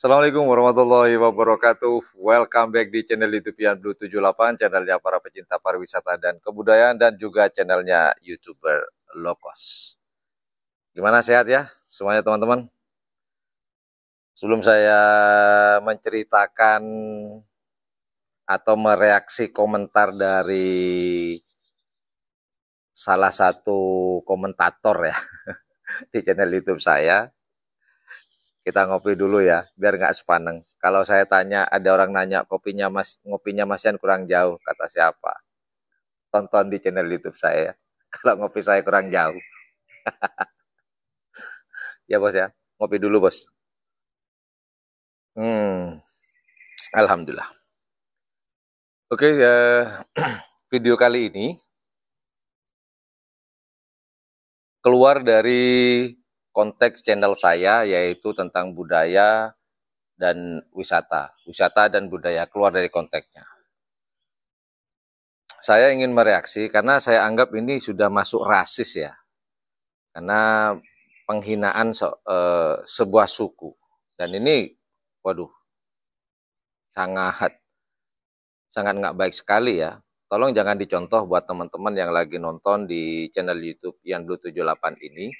Assalamualaikum warahmatullahi wabarakatuh. Welcome back di channel YouTube Yang Blue 78, channelnya para pecinta pariwisata dan kebudayaan dan juga channelnya YouTuber Lokos. Gimana sehat ya semuanya teman-teman? Sebelum saya menceritakan atau mereaksi komentar dari salah satu komentator ya di channel YouTube saya kita ngopi dulu ya, biar nggak sepaneng. Kalau saya tanya, ada orang nanya kopinya mas, ngopinya masian kurang jauh, kata siapa? Tonton di channel YouTube saya. Kalau ngopi saya kurang jauh. ya bos ya, ngopi dulu bos. Hmm, alhamdulillah. Oke, ya video kali ini keluar dari konteks channel saya yaitu tentang budaya dan wisata. Wisata dan budaya keluar dari konteksnya. Saya ingin mereaksi karena saya anggap ini sudah masuk rasis ya. Karena penghinaan se e, sebuah suku. Dan ini waduh sangat sangat nggak baik sekali ya. Tolong jangan dicontoh buat teman-teman yang lagi nonton di channel YouTube yang Blue 78 ini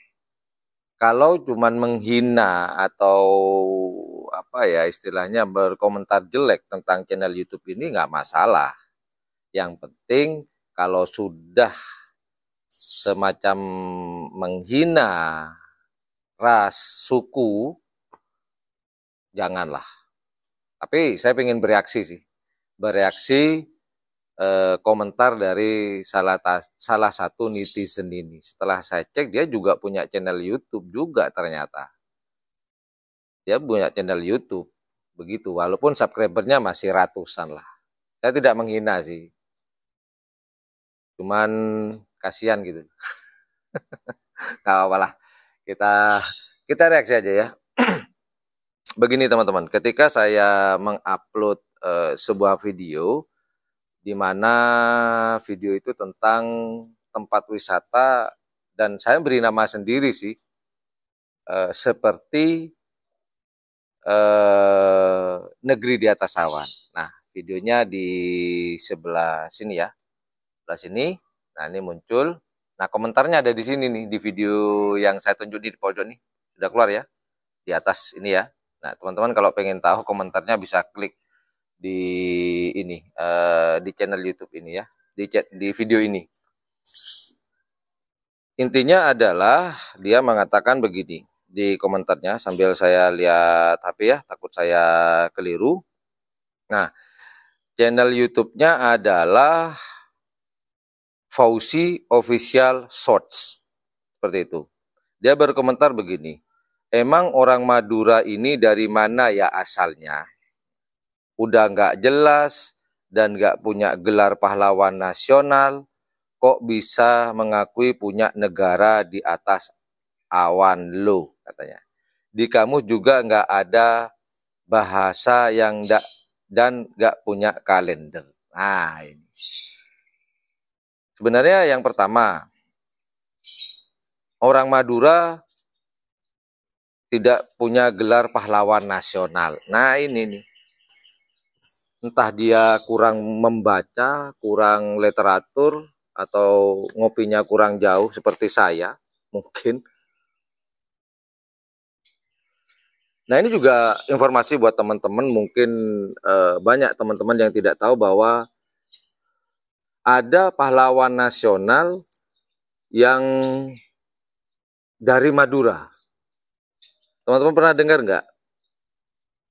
kalau cuman menghina atau apa ya istilahnya berkomentar jelek tentang channel YouTube ini nggak masalah. Yang penting kalau sudah semacam menghina ras suku janganlah. Tapi saya ingin bereaksi sih. Bereaksi Eh, komentar dari salah salah satu netizen ini. Setelah saya cek dia juga punya channel YouTube juga ternyata. Dia punya channel YouTube begitu walaupun subscribernya masih ratusan lah. Saya tidak menghina sih. Cuman kasihan gitu. Gak apa-apa Kita kita reaksi aja ya. Begini teman-teman, ketika saya mengupload uh, sebuah video, di mana video itu tentang tempat wisata dan saya beri nama sendiri sih eh, seperti eh, negeri di atas awan. Nah videonya di sebelah sini ya, sebelah sini. Nah ini muncul. Nah komentarnya ada di sini nih di video yang saya tunjuk di pojok nih sudah keluar ya di atas ini ya. Nah teman-teman kalau pengen tahu komentarnya bisa klik di ini uh, di channel YouTube ini ya di chat di video ini intinya adalah dia mengatakan begini di komentarnya sambil saya lihat tapi ya takut saya keliru nah channel YouTube-nya adalah Fauzi Official Shorts seperti itu dia berkomentar begini emang orang Madura ini dari mana ya asalnya udah nggak jelas dan nggak punya gelar pahlawan nasional, kok bisa mengakui punya negara di atas awan lu, katanya. Di kamu juga nggak ada bahasa yang nggak dan nggak punya kalender. Nah, ini. Sebenarnya yang pertama, orang Madura tidak punya gelar pahlawan nasional. Nah, ini nih entah dia kurang membaca, kurang literatur, atau ngopinya kurang jauh seperti saya, mungkin. Nah ini juga informasi buat teman-teman, mungkin eh, banyak teman-teman yang tidak tahu bahwa ada pahlawan nasional yang dari Madura. Teman-teman pernah dengar nggak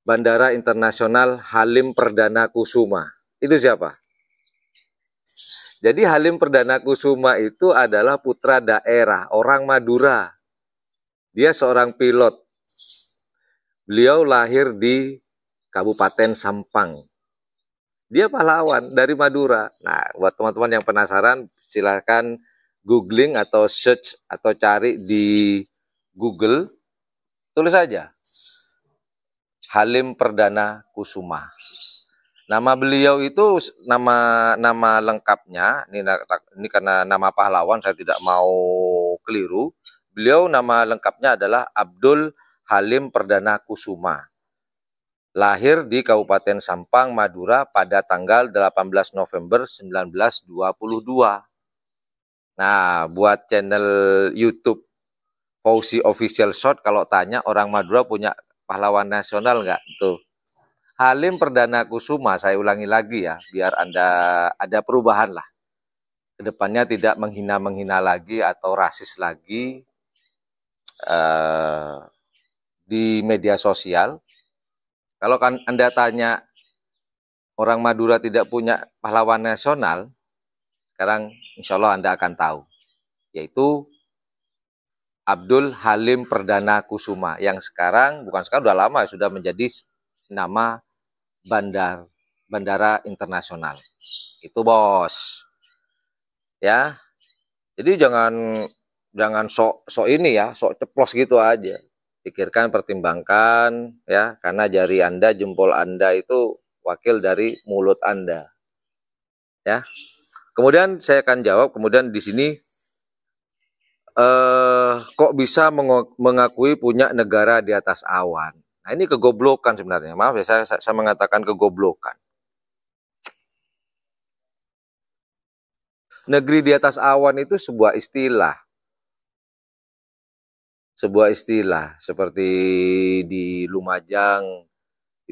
Bandara Internasional Halim Perdana Kusuma. Itu siapa? Jadi Halim Perdana Kusuma itu adalah putra daerah, orang Madura. Dia seorang pilot. Beliau lahir di Kabupaten Sampang. Dia pahlawan dari Madura. Nah, buat teman-teman yang penasaran, silahkan googling atau search atau cari di Google. Tulis saja Halim Perdana Kusuma. Nama beliau itu nama nama lengkapnya ini, ini karena nama pahlawan saya tidak mau keliru. Beliau nama lengkapnya adalah Abdul Halim Perdana Kusuma. Lahir di Kabupaten Sampang, Madura pada tanggal 18 November 1922. Nah, buat channel YouTube Fauzi Official Shot kalau tanya orang Madura punya pahlawan nasional nggak tuh? Halim Perdana Kusuma, saya ulangi lagi ya, biar Anda ada perubahan lah. Kedepannya tidak menghina-menghina lagi atau rasis lagi uh, di media sosial. Kalau kan Anda tanya orang Madura tidak punya pahlawan nasional, sekarang insya Allah Anda akan tahu, yaitu Abdul Halim Perdana Kusuma yang sekarang bukan sekarang sudah lama sudah menjadi nama bandar bandara internasional. Itu bos. Ya. Jadi jangan jangan sok sok ini ya, sok ceplos gitu aja. Pikirkan, pertimbangkan ya, karena jari Anda, jempol Anda itu wakil dari mulut Anda. Ya. Kemudian saya akan jawab, kemudian di sini eh Eh, kok bisa mengakui punya negara di atas awan. Nah ini kegoblokan sebenarnya. Maaf ya saya, saya mengatakan kegoblokan. Negeri di atas awan itu sebuah istilah. Sebuah istilah seperti di Lumajang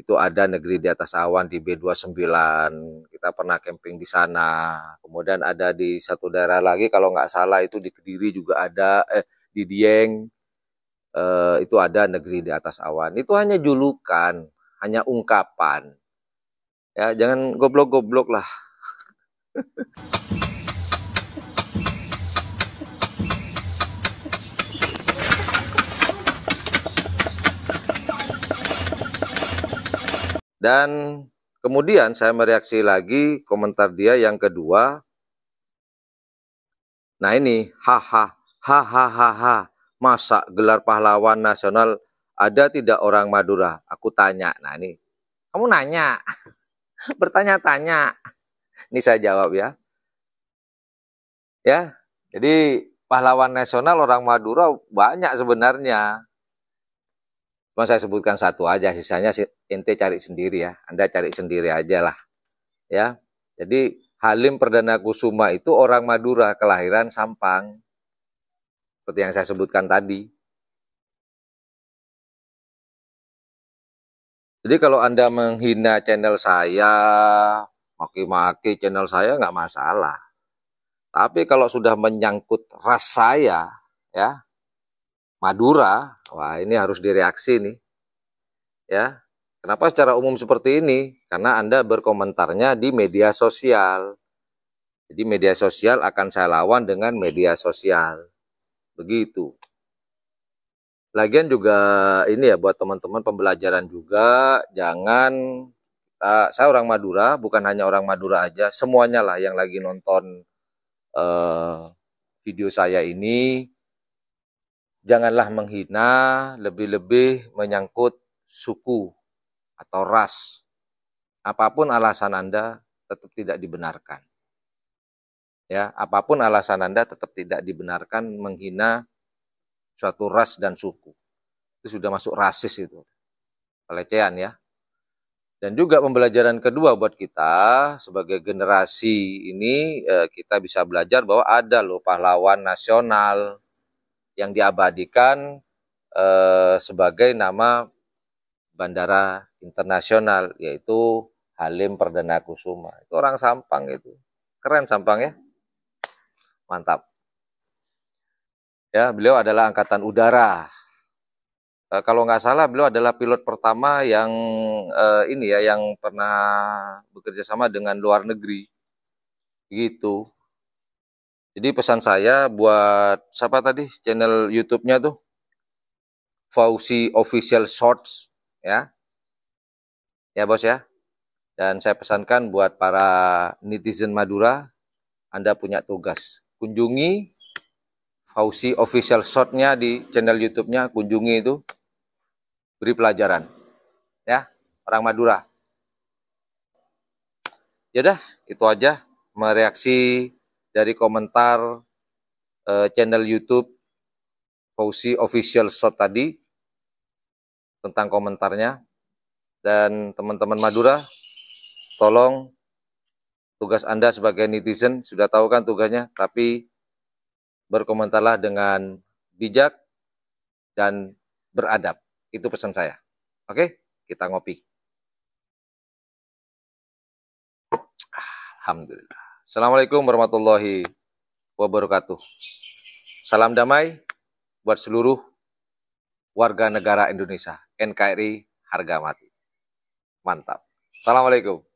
itu ada negeri di atas awan di B29 kita pernah camping di sana kemudian ada di satu daerah lagi kalau nggak salah itu di Kediri juga ada eh di Dieng eh, itu ada negeri di atas awan. Itu hanya julukan, hanya ungkapan. Ya, jangan goblok-goblok lah. Dan kemudian saya mereaksi lagi komentar dia yang kedua. Nah ini, hahaha Hahaha, masa gelar pahlawan nasional ada tidak orang Madura? Aku tanya. Nah ini, kamu nanya. Bertanya-tanya. Ini saya jawab ya. Ya, jadi pahlawan nasional orang Madura banyak sebenarnya. Cuma saya sebutkan satu aja, sisanya ente cari sendiri ya. Anda cari sendiri aja lah. Ya. Jadi Halim Perdana Kusuma itu orang Madura, kelahiran Sampang seperti yang saya sebutkan tadi. Jadi kalau Anda menghina channel saya, maki-maki channel saya nggak masalah. Tapi kalau sudah menyangkut ras saya, ya, Madura, wah ini harus direaksi nih. Ya, Kenapa secara umum seperti ini? Karena Anda berkomentarnya di media sosial. Jadi media sosial akan saya lawan dengan media sosial begitu lagian juga ini ya buat teman-teman pembelajaran juga jangan uh, saya orang Madura bukan hanya orang Madura aja semuanya lah yang lagi nonton uh, video saya ini janganlah menghina lebih-lebih menyangkut suku atau ras apapun alasan Anda tetap tidak dibenarkan Ya, apapun alasan Anda tetap tidak dibenarkan menghina suatu ras dan suku. Itu sudah masuk rasis itu. Pelecehan ya. Dan juga pembelajaran kedua buat kita sebagai generasi ini eh, kita bisa belajar bahwa ada loh pahlawan nasional yang diabadikan eh, sebagai nama bandara internasional yaitu Halim Perdana Kusuma. Itu orang Sampang itu. Keren Sampang ya. Mantap. Ya, beliau adalah angkatan udara. E, kalau nggak salah beliau adalah pilot pertama yang e, ini ya yang pernah bekerja sama dengan luar negeri. Gitu. Jadi pesan saya buat siapa tadi channel YouTube-nya tuh Fauzi Official Shorts ya. Ya bos ya. Dan saya pesankan buat para netizen Madura, Anda punya tugas kunjungi Fauzi official shotnya di channel YouTube-nya, kunjungi itu, beri pelajaran. Ya, orang Madura. Yaudah, itu aja mereaksi dari komentar eh, channel YouTube Fauzi official shot tadi tentang komentarnya. Dan teman-teman Madura, tolong tugas Anda sebagai netizen, sudah tahu kan tugasnya, tapi berkomentarlah dengan bijak dan beradab. Itu pesan saya. Oke, kita ngopi. Alhamdulillah. Assalamualaikum warahmatullahi wabarakatuh. Salam damai buat seluruh warga negara Indonesia. NKRI harga mati. Mantap. Assalamualaikum.